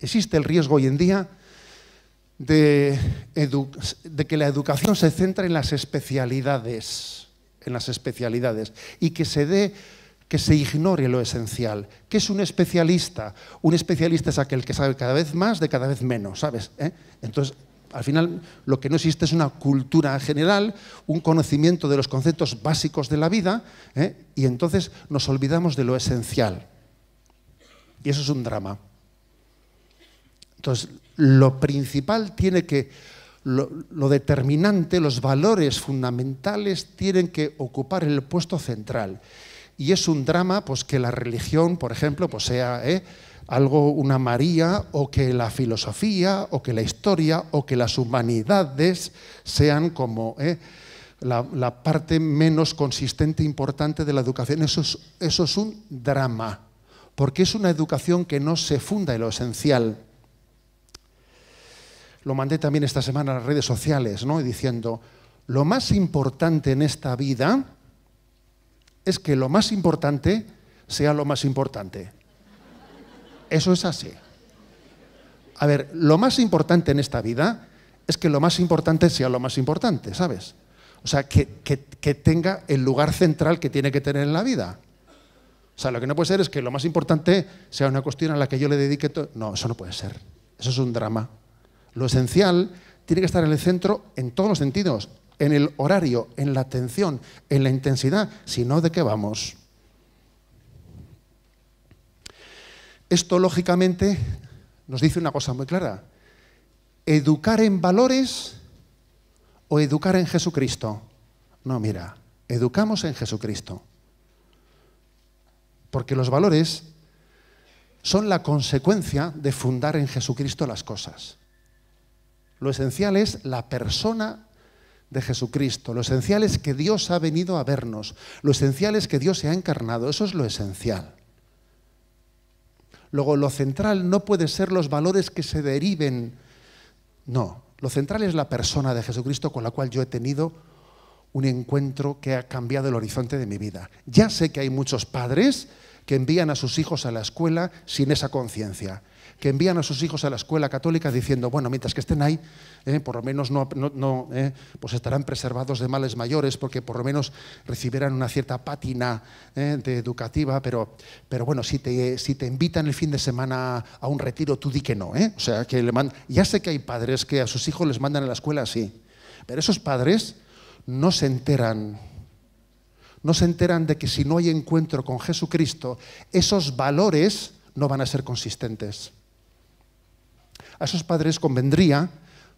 Existe el riesgo hoy en día de, que la educación se centre en las especialidades, en las especialidades, y que se dé que se ignore lo esencial. ¿Qué es un especialista? Un especialista es aquel que sabe cada vez más de cada vez menos, ¿sabes? ¿Eh? Entonces, al final, lo que no existe es una cultura general, un conocimiento de los conceptos básicos de la vida, ¿eh? y entonces nos olvidamos de lo esencial. Y eso es un drama. Entonces, lo principal tiene que, lo, determinante, los valores fundamentales tienen que ocupar el puesto central. Y es un drama pues, que la religión, por ejemplo, pues sea... ¿eh? algo, una María, o que la filosofía, o que la historia, o que las humanidades sean como eh, la, parte menos consistente e importante de la educación. Eso es, un drama, porque es una educación que no se funda en lo esencial. Lo mandé también esta semana a las redes sociales, ¿no? diciendo, lo más importante en esta vida es que lo más importante sea lo más importante. Eso es así. A ver, lo más importante en esta vida es que lo más importante sea lo más importante, ¿sabes? O sea, que, tenga el lugar central que tiene que tener en la vida. O sea, lo que no puede ser es que lo más importante sea una cuestión a la que yo le dedique todo. No, eso no puede ser. Eso es un drama. Lo esencial tiene que estar en el centro en todos los sentidos, en el horario, en la atención, en la intensidad, si no, ¿de qué vamos? Esto, lógicamente, nos dice una cosa muy clara. ¿Educar en valores o educar en Jesucristo? No, mira, educamos en Jesucristo. Porque los valores son la consecuencia de fundar en Jesucristo las cosas. Lo esencial es la persona de Jesucristo. Lo esencial es que Dios ha venido a vernos. Lo esencial es que Dios se ha encarnado. Eso es lo esencial. Luego, lo central no puede ser los valores que se deriven. No, lo central es la persona de Jesucristo con la cual yo he tenido un encuentro que ha cambiado el horizonte de mi vida. Ya sé que hay muchos padres que envían a sus hijos a la escuela sin esa conciencia, que envían a sus hijos a la escuela católica diciendo, bueno, mientras que estén ahí, eh, por lo menos no, eh, pues estarán preservados de males mayores, porque por lo menos recibirán una cierta pátina eh, de educativa, pero, pero bueno, si te, si te invitan el fin de semana a un retiro, tú di que no. O sea, que le mandan, ya sé que hay padres que a sus hijos les mandan a la escuela así, pero esos padres no se enteran no se enteran de que si no hay encuentro con Jesucristo, esos valores no van a ser consistentes. A esos padres convendría,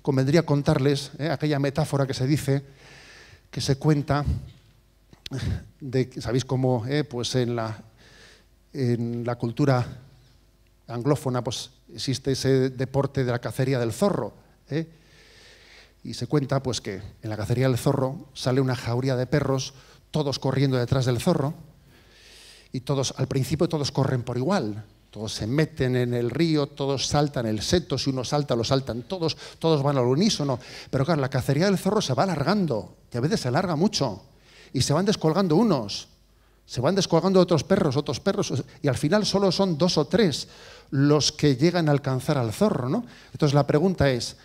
convendría contarles eh, aquella metáfora que se dice, que se cuenta, de, ¿sabéis cómo? Eh? Pues en la, cultura anglófona pues, existe ese deporte de la cacería del zorro. Eh? Y se cuenta pues, que en la cacería del zorro sale una jauría de perros todos corriendo detrás del zorro, y todos, al principio todos corren por igual, todos se meten en el río, todos saltan el seto, si uno salta lo saltan todos, todos van al unísono. Pero claro, la cacería del zorro se va alargando, y a veces se alarga mucho, y se van descolgando unos, se van descolgando otros perros, otros perros, y al final solo son dos o tres los que llegan a alcanzar al zorro. ¿no? Entonces la pregunta es,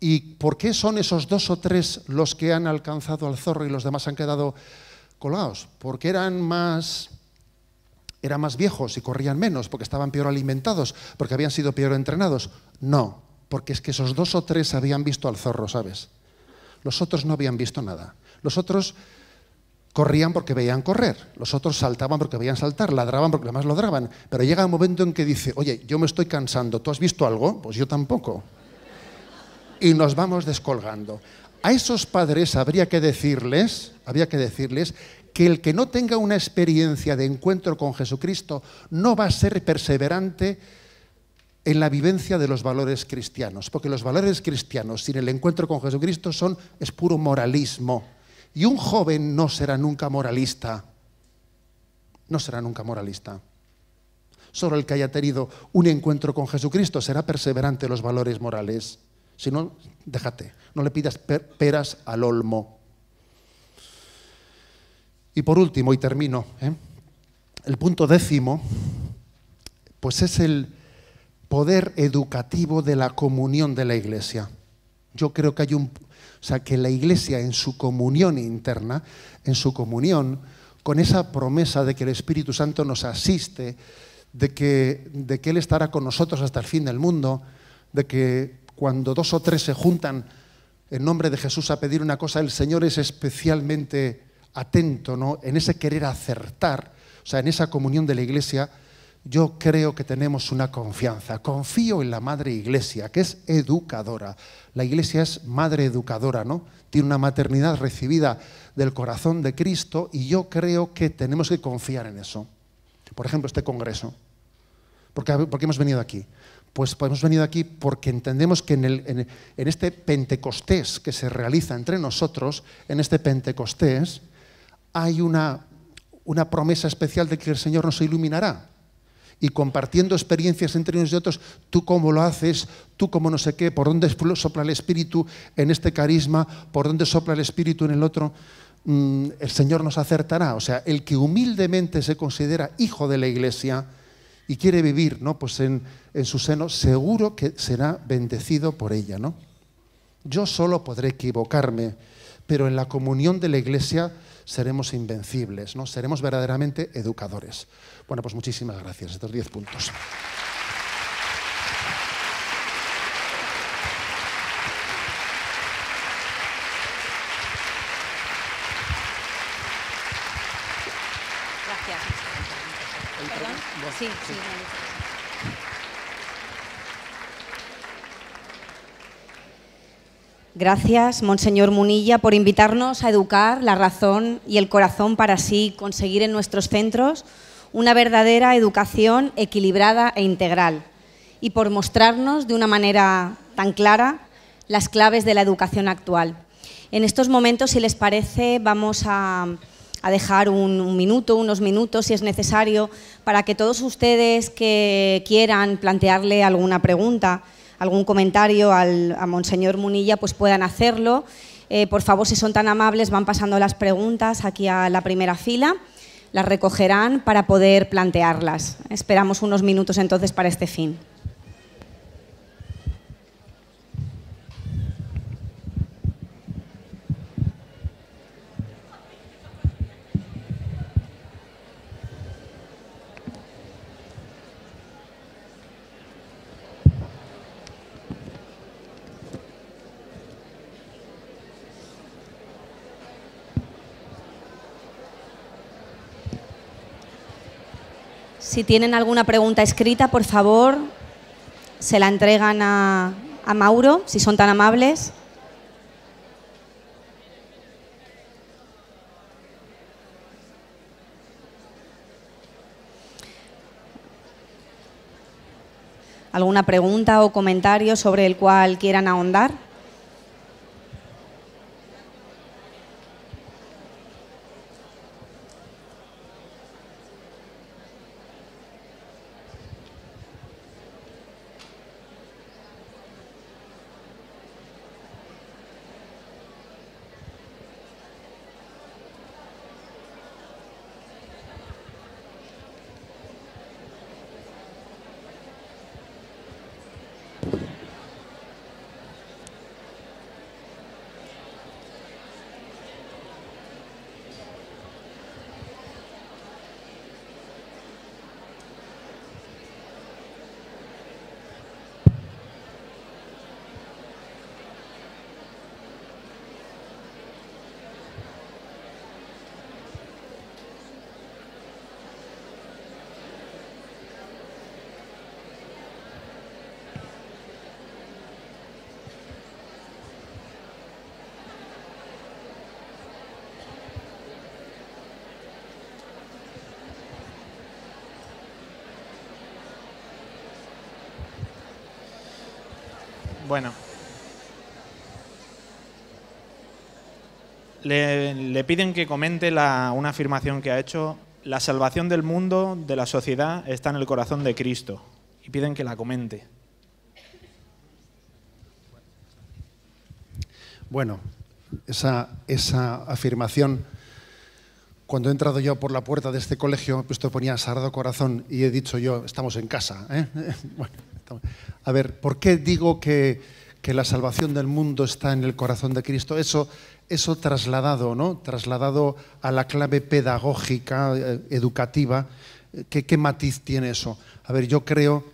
¿Y por qué son esos dos o tres los que han alcanzado al zorro y los demás han quedado colgados? Porque eran más, eran más viejos y corrían menos, porque estaban peor alimentados, porque habían sido peor entrenados. No, porque es que esos dos o tres habían visto al zorro, ¿sabes? Los otros no habían visto nada. Los otros corrían porque veían correr, los otros saltaban porque veían saltar, ladraban porque además ladraban. Pero llega un momento en que dice, oye, yo me estoy cansando, ¿tú has visto algo? Pues yo tampoco y nos vamos descolgando. A esos padres habría que decirles, que decirles que el que no tenga una experiencia de encuentro con Jesucristo no va a ser perseverante en la vivencia de los valores cristianos, porque los valores cristianos sin el encuentro con Jesucristo son es puro moralismo. Y un joven no será nunca moralista. No será nunca moralista. Solo el que haya tenido un encuentro con Jesucristo será perseverante en los valores morales. Si no, déjate, no le pidas peras al olmo. Y por último, y termino, ¿eh? el punto décimo, pues es el poder educativo de la comunión de la iglesia. Yo creo que hay un, o sea, que la iglesia en su comunión interna, en su comunión, con esa promesa de que el Espíritu Santo nos asiste, de que, de que Él estará con nosotros hasta el fin del mundo, de que cuando dos o tres se juntan en nombre de Jesús a pedir una cosa, el Señor es especialmente atento, ¿no? En ese querer acertar, o sea, en esa comunión de la iglesia, yo creo que tenemos una confianza. Confío en la madre iglesia, que es educadora. La iglesia es madre educadora, ¿no? Tiene una maternidad recibida del corazón de Cristo y yo creo que tenemos que confiar en eso. Por ejemplo, este congreso. porque hemos venido aquí? pues hemos venido aquí porque entendemos que en, este Pentecostés que se realiza entre nosotros, en este Pentecostés, hay una, promesa especial de que el Señor nos iluminará. Y compartiendo experiencias entre unos y otros, tú cómo lo haces, tú cómo no sé qué, por dónde sopla el Espíritu en este carisma, por dónde sopla el Espíritu en el otro, mm, el Señor nos acertará. O sea, el que humildemente se considera hijo de la Iglesia, y quiere vivir ¿no? pues en, su seno, seguro que será bendecido por ella. ¿no? Yo solo podré equivocarme, pero en la comunión de la Iglesia seremos invencibles, ¿no? seremos verdaderamente educadores. Bueno, pues muchísimas gracias. Estos 10 puntos. Gracias, Monseñor Munilla, por invitarnos a educar la razón y el corazón para así conseguir en nuestros centros una verdadera educación equilibrada e integral y por mostrarnos de una manera tan clara las claves de la educación actual. En estos momentos, si les parece, vamos a a dejar un, minuto, unos minutos si es necesario, para que todos ustedes que quieran plantearle alguna pregunta, algún comentario al, a Monseñor Munilla, pues puedan hacerlo. Eh, por favor, si son tan amables, van pasando las preguntas aquí a la primera fila. Las recogerán para poder plantearlas. Esperamos unos minutos entonces para este fin. Si tienen alguna pregunta escrita, por favor, se la entregan a, Mauro, si son tan amables. ¿Alguna pregunta o comentario sobre el cual quieran ahondar? Bueno. Le, piden que comente una afirmación que ha hecho. La salvación del mundo, de la sociedad, está en el corazón de Cristo. Y piden que la comente. Bueno, esa, esa afirmación, cuando he entrado yo por la puerta de este colegio, esto pues ponía Sardo Corazón y he dicho yo, estamos en casa. ¿eh? bueno, a ver, ¿por qué digo que, la salvación del mundo está en el corazón de Cristo? Eso, eso trasladado, ¿no? Trasladado a la clave pedagógica, eh, educativa. Eh, ¿Qué, ¿Qué matiz tiene eso? A ver, yo creo,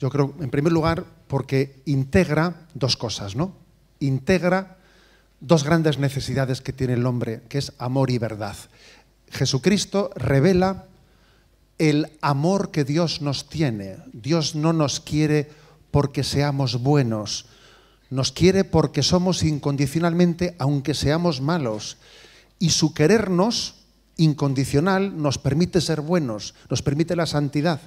yo creo, en primer lugar, porque integra dos cosas, ¿no? Integra dos grandes necesidades que tiene el hombre, que es amor y verdad. Jesucristo revela el amor que Dios nos tiene. Dios no nos quiere porque seamos buenos, nos quiere porque somos incondicionalmente, aunque seamos malos. Y su querernos incondicional nos permite ser buenos, nos permite la santidad.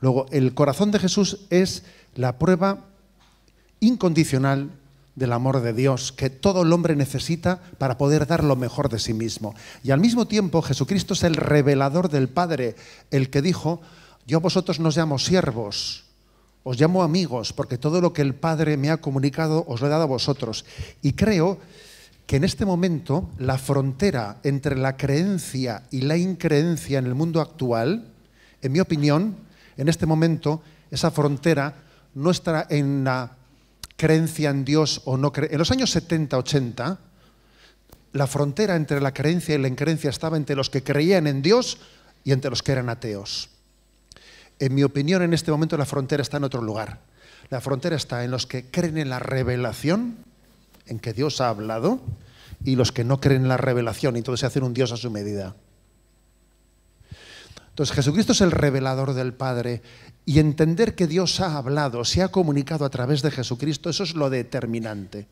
Luego, el corazón de Jesús es la prueba incondicional del amor de Dios que todo el hombre necesita para poder dar lo mejor de sí mismo. Y al mismo tiempo Jesucristo es el revelador del Padre, el que dijo, yo a vosotros no llamo siervos, os llamo amigos, porque todo lo que el Padre me ha comunicado os lo he dado a vosotros. Y creo que en este momento la frontera entre la creencia y la increencia en el mundo actual, en mi opinión, en este momento esa frontera no está en la creencia en Dios o no creencia. En los años 70, 80, la frontera entre la creencia y la increencia estaba entre los que creían en Dios y entre los que eran ateos. En mi opinión, en este momento la frontera está en otro lugar. La frontera está en los que creen en la revelación, en que Dios ha hablado, y los que no creen en la revelación, y entonces se hacen un Dios a su medida. Entonces Jesucristo es el revelador del Padre y entender que Dios ha hablado, se ha comunicado a través de Jesucristo, eso es lo determinante.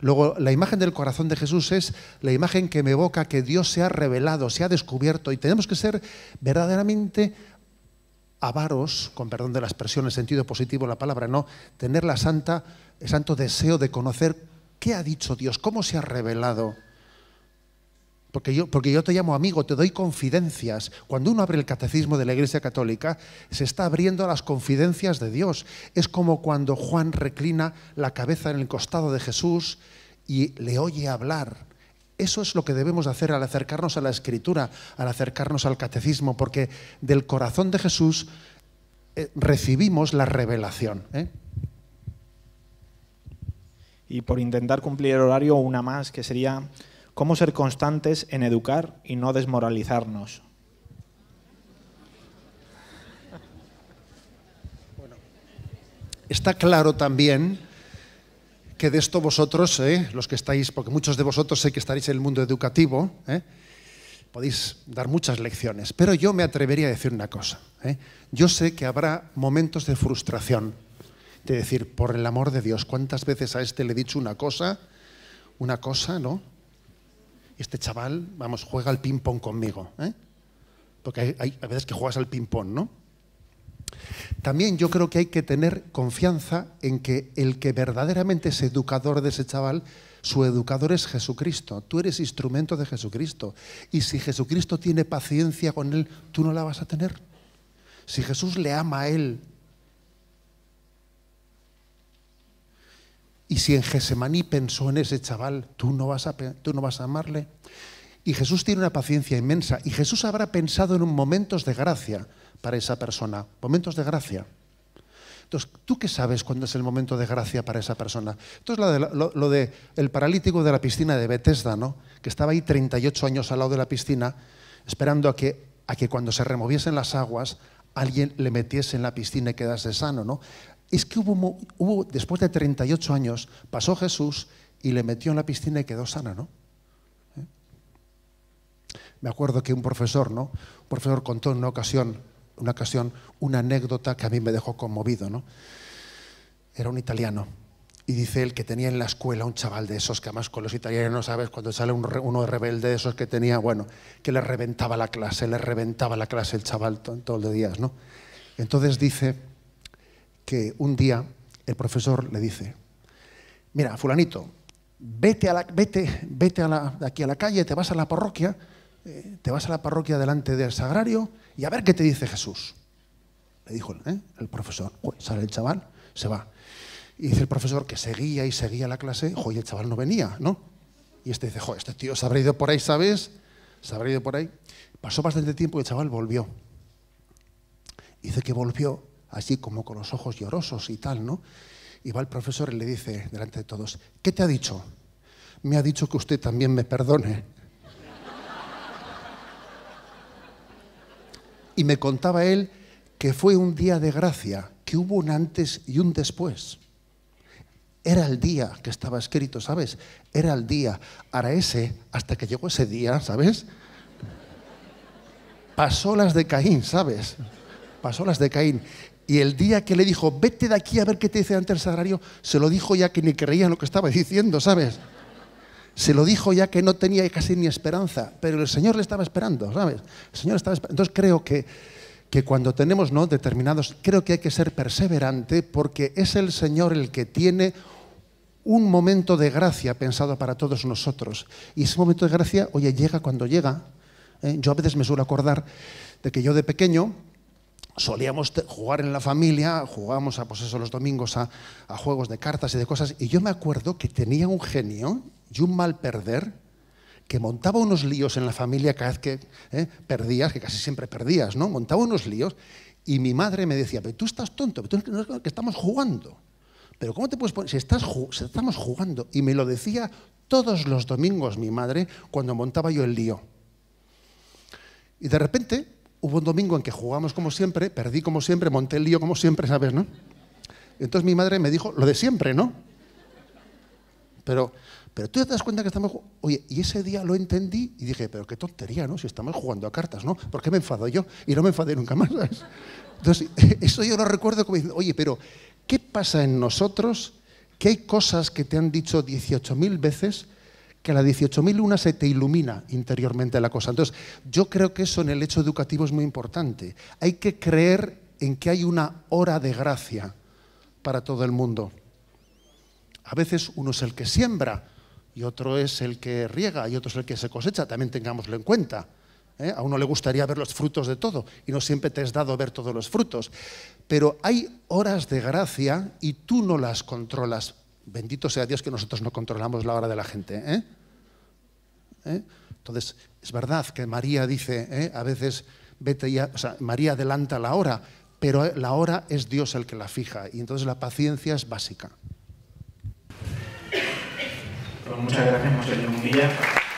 Luego, la imagen del corazón de Jesús es la imagen que me evoca que Dios se ha revelado, se ha descubierto y tenemos que ser verdaderamente avaros, con perdón de la expresión en sentido positivo la palabra, no, tener la santa, el santo deseo de conocer qué ha dicho Dios, cómo se ha revelado. Porque yo, porque yo te llamo amigo, te doy confidencias. Cuando uno abre el catecismo de la Iglesia Católica, se está abriendo a las confidencias de Dios. Es como cuando Juan reclina la cabeza en el costado de Jesús y le oye hablar. Eso es lo que debemos hacer al acercarnos a la Escritura, al acercarnos al catecismo, porque del corazón de Jesús eh, recibimos la revelación. ¿eh? Y por intentar cumplir el horario, una más, que sería ¿Cómo ser constantes en educar y no desmoralizarnos? está claro también que de esto vosotros, eh, los que estáis, porque muchos de vosotros sé que estaréis en el mundo educativo, eh, podéis dar muchas lecciones, pero yo me atrevería a decir una cosa. Eh. Yo sé que habrá momentos de frustración, de decir, por el amor de Dios, ¿cuántas veces a este le he dicho una cosa, una cosa, ¿no? este chaval, vamos, juega al ping-pong conmigo. ¿eh? Porque hay, a veces que juegas al ping-pong, ¿no? También yo creo que hay que tener confianza en que el que verdaderamente es educador de ese chaval, su educador es Jesucristo. Tú eres instrumento de Jesucristo. Y si Jesucristo tiene paciencia con él, tú no la vas a tener. Si Jesús le ama a él Y si en Gesemaní pensó en ese chaval, ¿tú no, vas a, tú no vas a amarle. Y Jesús tiene una paciencia inmensa. Y Jesús habrá pensado en momentos de gracia para esa persona. Momentos de gracia. Entonces, ¿tú qué sabes cuándo es el momento de gracia para esa persona? Entonces, lo de, el paralítico de la piscina de Bethesda, ¿no? que estaba ahí 38 años al lado de la piscina, esperando a que, a que cuando se removiesen las aguas, alguien le metiese en la piscina y quedase sano. ¿no? Es que hubo, hubo, después de 38 años, pasó Jesús y le metió en la piscina y quedó sana, ¿no? ¿Eh? Me acuerdo que un profesor, ¿no? Un profesor contó en una ocasión, una ocasión una anécdota que a mí me dejó conmovido, ¿no? Era un italiano y dice él que tenía en la escuela un chaval de esos que además con los italianos, ¿sabes? Cuando sale un, uno rebelde de esos que tenía, bueno, que le reventaba la clase, le reventaba la clase el chaval todos los días, ¿no? Entonces dice que un día el profesor le dice, mira, fulanito, vete, a la, vete, vete a aquí a la calle, te vas a la parroquia, eh, te vas a la parroquia delante del sagrario y a ver qué te dice Jesús. Le dijo ¿eh? el profesor, sale el chaval, se va. Y dice el profesor que seguía y seguía la clase, Joder, el chaval no venía, ¿no? Y este dice, Joder, este tío se habrá ido por ahí, ¿sabes? Se habrá ido por ahí. Pasó bastante tiempo y el chaval volvió. Dice que volvió así como con los ojos llorosos y tal, ¿no? Y va el profesor y le dice delante de todos, ¿qué te ha dicho? Me ha dicho que usted también me perdone. Y me contaba él que fue un día de gracia, que hubo un antes y un después. Era el día que estaba escrito, ¿sabes? Era el día. Ahora ese, hasta que llegó ese día, ¿sabes? Pasó las de Caín, ¿sabes? Pasó las de Caín. Y el día que le dijo, vete de aquí a ver qué te dice ante el sagrario, se lo dijo ya que ni creía en lo que estaba diciendo, ¿sabes? Se lo dijo ya que no tenía casi ni esperanza, pero el Señor le estaba esperando, ¿sabes? Señor estaba Entonces creo que, que cuando tenemos ¿no? determinados, creo que hay que ser perseverante porque es el Señor el que tiene un momento de gracia pensado para todos nosotros. Y ese momento de gracia, oye, llega cuando llega. ¿eh? Yo a veces me suelo acordar de que yo de pequeño, solíamos jugar en la familia, jugábamos a, pues eso, los domingos a, juegos de cartas y de cosas, y yo me acuerdo que tenía un genio y un mal perder que montaba unos líos en la familia cada vez que ¿eh? perdías, que casi siempre perdías, ¿no? Montaba unos líos y mi madre me decía, pero tú estás tonto, pero no es que estamos jugando. Pero ¿cómo te puedes poner? si estamos jugando. Y me lo decía todos los domingos mi madre cuando montaba yo el lío. Y de repente hubo un domingo en que jugamos como siempre, perdí como siempre, monté el lío como siempre, ¿sabes, no? Entonces mi madre me dijo, lo de siempre, ¿no? Pero, pero tú te das cuenta que estamos... Oye, y ese día lo entendí y dije, pero qué tontería, ¿no? Si estamos jugando a cartas, ¿no? ¿Por qué me enfado yo? Y no me enfadé nunca más, ¿sabes? Entonces, eso yo lo recuerdo como diciendo, oye, pero ¿qué pasa en nosotros? Que hay cosas que te han dicho 18.000 veces que a la 18.001 se te ilumina interiormente la cosa. Entonces, yo creo que eso en el hecho educativo es muy importante. Hay que creer en que hay una hora de gracia para todo el mundo. A veces uno es el que siembra y otro es el que riega y otro es el que se cosecha, también tengámoslo en cuenta. ¿eh? A uno le gustaría ver los frutos de todo y no siempre te es dado ver todos los frutos. Pero hay horas de gracia y tú no las controlas Bendito sea Dios que nosotros no controlamos la hora de la gente. ¿eh? ¿Eh? Entonces, es verdad que María dice, ¿eh? a veces, vete ya, o María adelanta la hora, pero la hora es Dios el que la fija y entonces la paciencia es básica. Pues muchas gracias, Monseñor